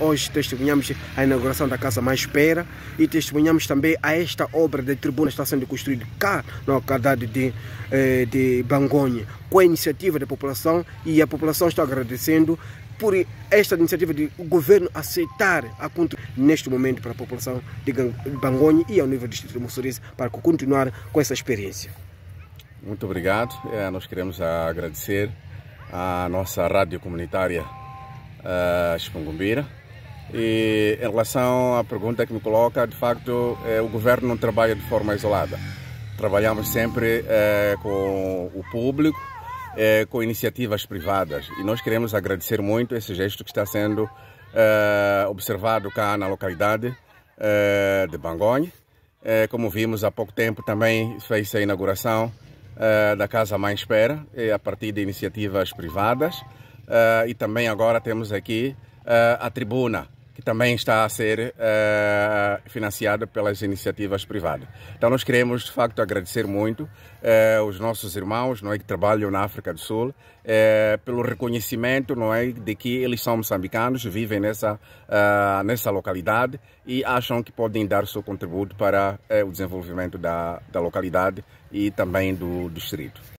Hoje testemunhamos a inauguração da Casa Mais Espera e testemunhamos também a esta obra de tribuna que está sendo construída cá na localidade de, eh, de Bangonha, com a iniciativa da população e a população está agradecendo por esta iniciativa de o governo aceitar a neste momento para a população de Bangonha e ao nível do distrito de Moçorize para continuar com essa experiência. Muito obrigado. É, nós queremos agradecer à nossa rádio comunitária uh, e em relação à pergunta que me coloca, de facto, eh, o governo não trabalha de forma isolada. Trabalhamos sempre eh, com o público, eh, com iniciativas privadas. E nós queremos agradecer muito esse gesto que está sendo observado cá na localidade de Bangonha. como vimos há pouco tempo, também fez-se a inauguração da Casa Mãe Espera, a partir de iniciativas privadas. e também agora temos aqui a tribuna que também está a ser uh, financiada pelas iniciativas privadas. Então, nós queremos, de facto, agradecer muito uh, os nossos irmãos não é, que trabalham na África do Sul uh, pelo reconhecimento não é, de que eles são moçambicanos, vivem nessa, ah, nessa localidade e acham que podem dar o seu contributo para o desenvolvimento da, da localidade e também do distrito.